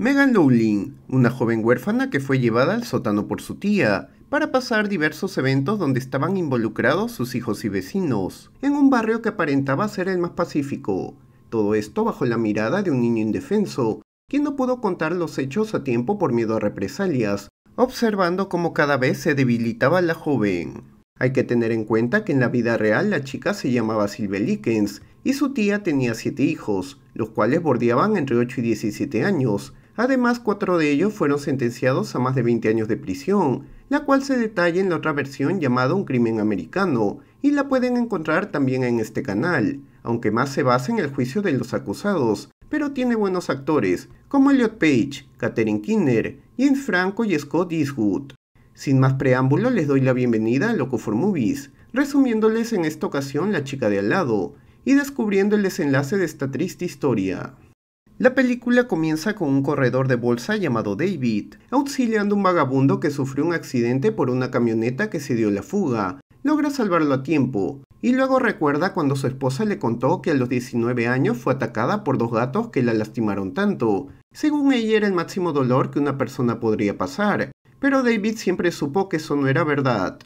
Megan Lowling, una joven huérfana que fue llevada al sótano por su tía para pasar diversos eventos donde estaban involucrados sus hijos y vecinos, en un barrio que aparentaba ser el más pacífico. Todo esto bajo la mirada de un niño indefenso, quien no pudo contar los hechos a tiempo por miedo a represalias, observando cómo cada vez se debilitaba la joven. Hay que tener en cuenta que en la vida real la chica se llamaba Silvia Likens y su tía tenía siete hijos, los cuales bordeaban entre 8 y 17 años, Además, cuatro de ellos fueron sentenciados a más de 20 años de prisión, la cual se detalla en la otra versión llamada Un crimen americano, y la pueden encontrar también en este canal, aunque más se basa en el juicio de los acusados, pero tiene buenos actores, como Elliot Page, Katherine Kinner, y Franco y Scott Eastwood. Sin más preámbulo, les doy la bienvenida a Loco for Movies, resumiéndoles en esta ocasión La chica de al lado, y descubriendo el desenlace de esta triste historia. La película comienza con un corredor de bolsa llamado David, auxiliando a un vagabundo que sufrió un accidente por una camioneta que se dio la fuga. Logra salvarlo a tiempo, y luego recuerda cuando su esposa le contó que a los 19 años fue atacada por dos gatos que la lastimaron tanto. Según ella era el máximo dolor que una persona podría pasar, pero David siempre supo que eso no era verdad.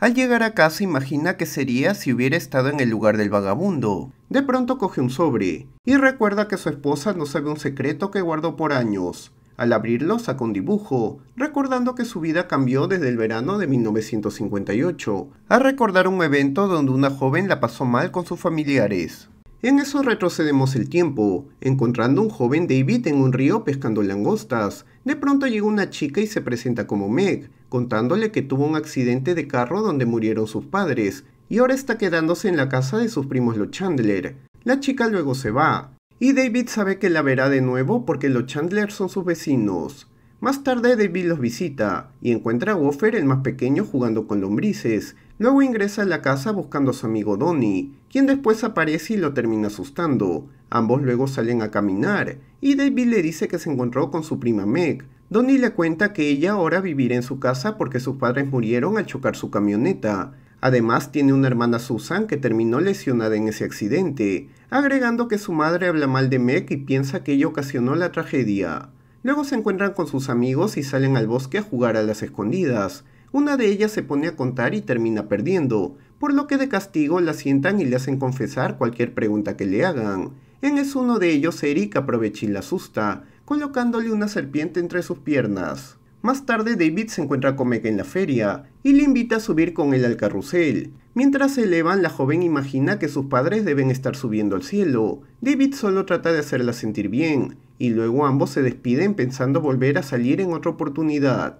Al llegar a casa imagina que sería si hubiera estado en el lugar del vagabundo. De pronto coge un sobre y recuerda que su esposa no sabe un secreto que guardó por años. Al abrirlo saca un dibujo, recordando que su vida cambió desde el verano de 1958, a recordar un evento donde una joven la pasó mal con sus familiares. En eso retrocedemos el tiempo, encontrando un joven David en un río pescando langostas. De pronto llega una chica y se presenta como Meg, contándole que tuvo un accidente de carro donde murieron sus padres, y ahora está quedándose en la casa de sus primos los Chandler. La chica luego se va, y David sabe que la verá de nuevo porque los Chandler son sus vecinos. Más tarde David los visita y encuentra a Woffer el más pequeño jugando con lombrices. Luego ingresa a la casa buscando a su amigo Donnie, quien después aparece y lo termina asustando. Ambos luego salen a caminar y David le dice que se encontró con su prima Meg, Donnie le cuenta que ella ahora vivirá en su casa porque sus padres murieron al chocar su camioneta. Además tiene una hermana Susan que terminó lesionada en ese accidente, agregando que su madre habla mal de Meg y piensa que ella ocasionó la tragedia. Luego se encuentran con sus amigos y salen al bosque a jugar a las escondidas. Una de ellas se pone a contar y termina perdiendo, por lo que de castigo la sientan y le hacen confesar cualquier pregunta que le hagan. En es uno de ellos, Eric, aprovecha y la asusta, colocándole una serpiente entre sus piernas. Más tarde David se encuentra con Meg en la feria y le invita a subir con él al carrusel. Mientras se elevan, la joven imagina que sus padres deben estar subiendo al cielo. David solo trata de hacerla sentir bien, y luego ambos se despiden pensando volver a salir en otra oportunidad.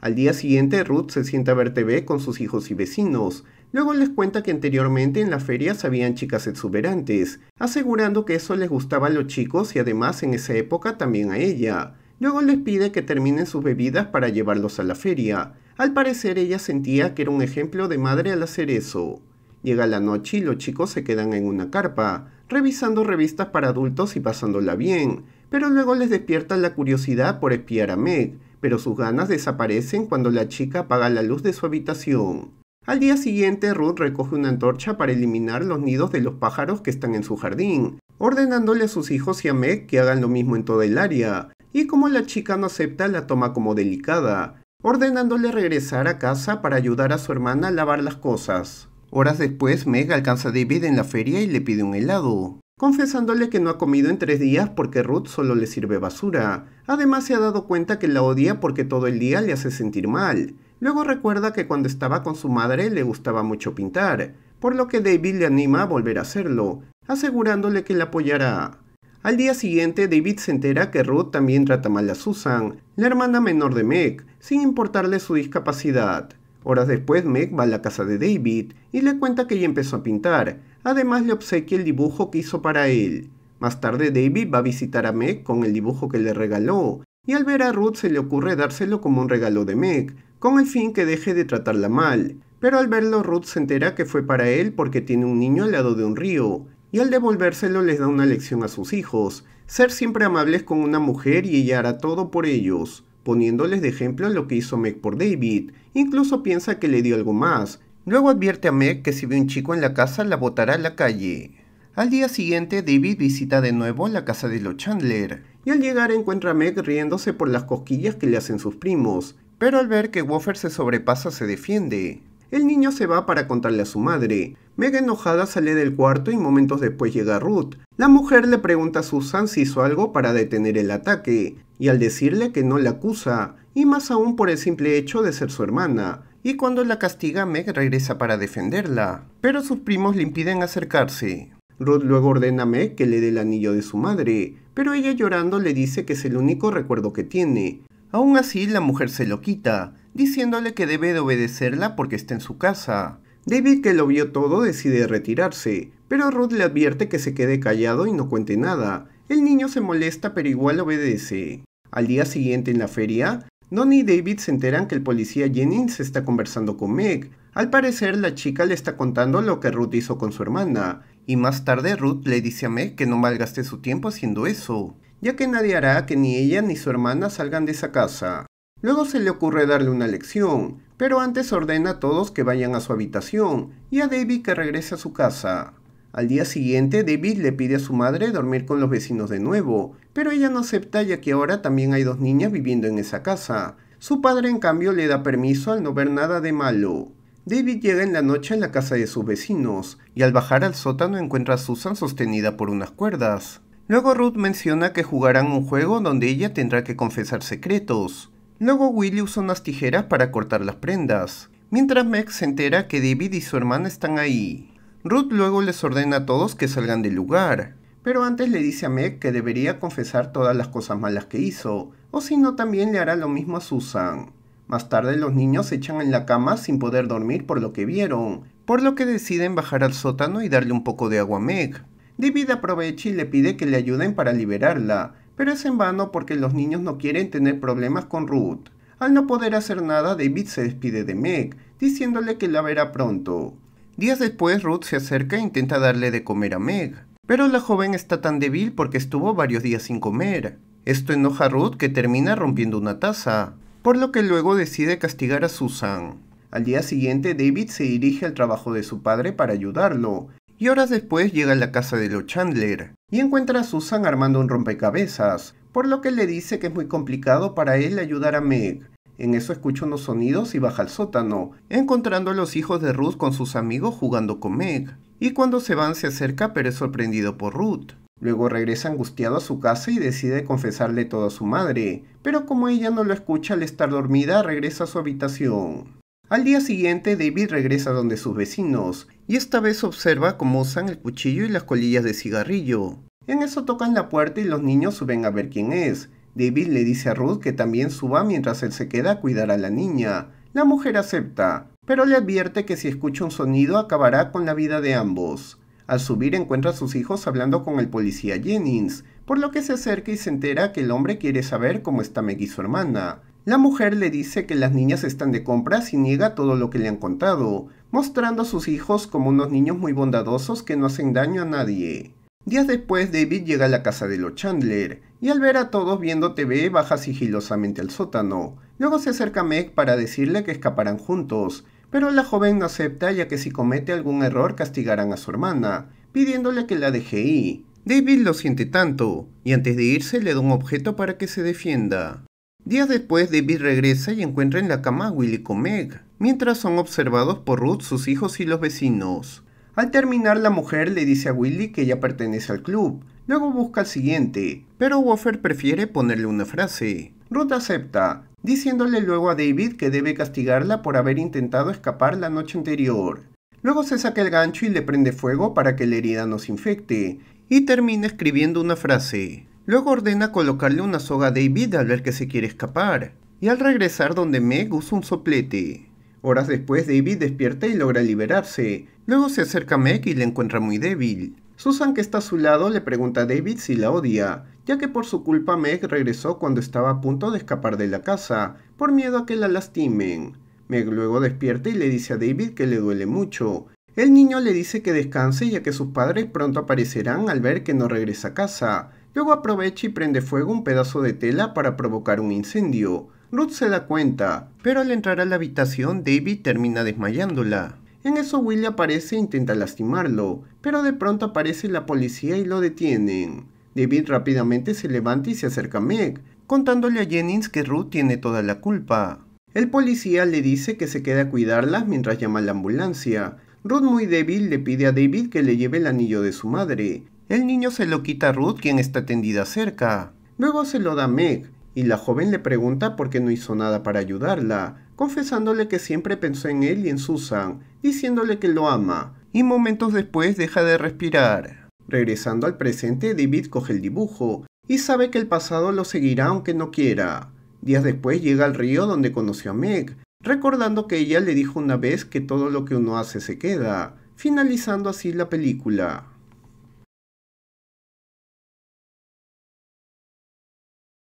Al día siguiente, Ruth se sienta a ver TV con sus hijos y vecinos. Luego les cuenta que anteriormente en la feria sabían chicas exuberantes, asegurando que eso les gustaba a los chicos y además en esa época también a ella. Luego les pide que terminen sus bebidas para llevarlos a la feria. Al parecer ella sentía que era un ejemplo de madre al hacer eso. Llega la noche y los chicos se quedan en una carpa, revisando revistas para adultos y pasándola bien, pero luego les despierta la curiosidad por espiar a Meg, pero sus ganas desaparecen cuando la chica apaga la luz de su habitación. Al día siguiente, Ruth recoge una antorcha para eliminar los nidos de los pájaros que están en su jardín, ordenándole a sus hijos y a Meg que hagan lo mismo en todo el área, y como la chica no acepta, la toma como delicada, ordenándole regresar a casa para ayudar a su hermana a lavar las cosas. Horas después, Meg alcanza a David en la feria y le pide un helado confesándole que no ha comido en tres días porque Ruth solo le sirve basura. Además se ha dado cuenta que la odia porque todo el día le hace sentir mal. Luego recuerda que cuando estaba con su madre le gustaba mucho pintar, por lo que David le anima a volver a hacerlo, asegurándole que la apoyará. Al día siguiente, David se entera que Ruth también trata mal a Susan, la hermana menor de Meg, sin importarle su discapacidad. Horas después, Meg va a la casa de David y le cuenta que ya empezó a pintar. Además, le obsequia el dibujo que hizo para él. Más tarde, David va a visitar a Meg con el dibujo que le regaló, y al ver a Ruth se le ocurre dárselo como un regalo de Meg, con el fin que deje de tratarla mal. Pero al verlo, Ruth se entera que fue para él porque tiene un niño al lado de un río, y al devolvérselo les da una lección a sus hijos, ser siempre amables con una mujer y ella hará todo por ellos poniéndoles de ejemplo lo que hizo Meg por David. Incluso piensa que le dio algo más. Luego advierte a Meg que si ve un chico en la casa la botará a la calle. Al día siguiente, David visita de nuevo la casa de los Chandler, y al llegar encuentra a Meg riéndose por las cosquillas que le hacen sus primos, pero al ver que Woffer se sobrepasa se defiende. El niño se va para contarle a su madre. Meg enojada sale del cuarto y momentos después llega Ruth. La mujer le pregunta a Susan si hizo algo para detener el ataque, y al decirle que no la acusa, y más aún por el simple hecho de ser su hermana, y cuando la castiga Meg regresa para defenderla, pero sus primos le impiden acercarse. Ruth luego ordena a Meg que le dé el anillo de su madre, pero ella llorando le dice que es el único recuerdo que tiene. Aún así la mujer se lo quita, diciéndole que debe de obedecerla porque está en su casa. David que lo vio todo decide retirarse, pero Ruth le advierte que se quede callado y no cuente nada. El niño se molesta pero igual obedece. Al día siguiente en la feria, Donnie y David se enteran que el policía Jennings está conversando con Meg. Al parecer, la chica le está contando lo que Ruth hizo con su hermana, y más tarde Ruth le dice a Meg que no malgaste su tiempo haciendo eso, ya que nadie hará que ni ella ni su hermana salgan de esa casa. Luego se le ocurre darle una lección, pero antes ordena a todos que vayan a su habitación y a David que regrese a su casa. Al día siguiente, David le pide a su madre dormir con los vecinos de nuevo, pero ella no acepta ya que ahora también hay dos niñas viviendo en esa casa. Su padre en cambio le da permiso al no ver nada de malo. David llega en la noche a la casa de sus vecinos, y al bajar al sótano encuentra a Susan sostenida por unas cuerdas. Luego Ruth menciona que jugarán un juego donde ella tendrá que confesar secretos. Luego Willy usa unas tijeras para cortar las prendas, mientras Meg se entera que David y su hermana están ahí. Ruth luego les ordena a todos que salgan del lugar, pero antes le dice a Meg que debería confesar todas las cosas malas que hizo, o si no también le hará lo mismo a Susan. Más tarde los niños se echan en la cama sin poder dormir por lo que vieron, por lo que deciden bajar al sótano y darle un poco de agua a Meg. David aprovecha y le pide que le ayuden para liberarla, pero es en vano porque los niños no quieren tener problemas con Ruth. Al no poder hacer nada, David se despide de Meg, diciéndole que la verá pronto. Días después, Ruth se acerca e intenta darle de comer a Meg, pero la joven está tan débil porque estuvo varios días sin comer. Esto enoja a Ruth que termina rompiendo una taza, por lo que luego decide castigar a Susan. Al día siguiente, David se dirige al trabajo de su padre para ayudarlo, y horas después llega a la casa de los Chandler, y encuentra a Susan armando un rompecabezas, por lo que le dice que es muy complicado para él ayudar a Meg, en eso escucha unos sonidos y baja al sótano, encontrando a los hijos de Ruth con sus amigos jugando con Meg. Y cuando se van se acerca pero es sorprendido por Ruth. Luego regresa angustiado a su casa y decide confesarle todo a su madre, pero como ella no lo escucha al estar dormida, regresa a su habitación. Al día siguiente, David regresa donde sus vecinos, y esta vez observa cómo usan el cuchillo y las colillas de cigarrillo. En eso tocan la puerta y los niños suben a ver quién es, David le dice a Ruth que también suba mientras él se queda a cuidar a la niña. La mujer acepta, pero le advierte que si escucha un sonido acabará con la vida de ambos. Al subir encuentra a sus hijos hablando con el policía Jennings, por lo que se acerca y se entera que el hombre quiere saber cómo está Meg y su hermana. La mujer le dice que las niñas están de compras y niega todo lo que le han contado, mostrando a sus hijos como unos niños muy bondadosos que no hacen daño a nadie. Días después, David llega a la casa de los Chandler y al ver a todos viendo TV baja sigilosamente al sótano. Luego se acerca a Meg para decirle que escaparán juntos, pero la joven no acepta ya que si comete algún error castigarán a su hermana, pidiéndole que la deje ir. David lo siente tanto, y antes de irse le da un objeto para que se defienda. Días después, David regresa y encuentra en la cama a Willy con Meg, mientras son observados por Ruth, sus hijos y los vecinos. Al terminar, la mujer le dice a Willy que ella pertenece al club. Luego busca al siguiente, pero Wofer prefiere ponerle una frase. Ruth acepta, diciéndole luego a David que debe castigarla por haber intentado escapar la noche anterior. Luego se saca el gancho y le prende fuego para que la herida no se infecte, y termina escribiendo una frase. Luego ordena colocarle una soga a David al ver que se quiere escapar, y al regresar donde Meg usa un soplete. Horas después, David despierta y logra liberarse. Luego se acerca a Meg y la encuentra muy débil. Susan, que está a su lado, le pregunta a David si la odia, ya que por su culpa Meg regresó cuando estaba a punto de escapar de la casa, por miedo a que la lastimen. Meg luego despierta y le dice a David que le duele mucho. El niño le dice que descanse ya que sus padres pronto aparecerán al ver que no regresa a casa. Luego aprovecha y prende fuego un pedazo de tela para provocar un incendio. Ruth se da cuenta, pero al entrar a la habitación David termina desmayándola. En eso Will aparece e intenta lastimarlo, pero de pronto aparece la policía y lo detienen. David rápidamente se levanta y se acerca a Meg, contándole a Jennings que Ruth tiene toda la culpa. El policía le dice que se queda a cuidarla mientras llama a la ambulancia. Ruth muy débil le pide a David que le lleve el anillo de su madre. El niño se lo quita a Ruth quien está tendida cerca. Luego se lo da a Meg, y la joven le pregunta por qué no hizo nada para ayudarla, confesándole que siempre pensó en él y en Susan, diciéndole que lo ama, y momentos después deja de respirar. Regresando al presente, David coge el dibujo, y sabe que el pasado lo seguirá aunque no quiera. Días después llega al río donde conoció a Meg, recordando que ella le dijo una vez que todo lo que uno hace se queda, finalizando así la película.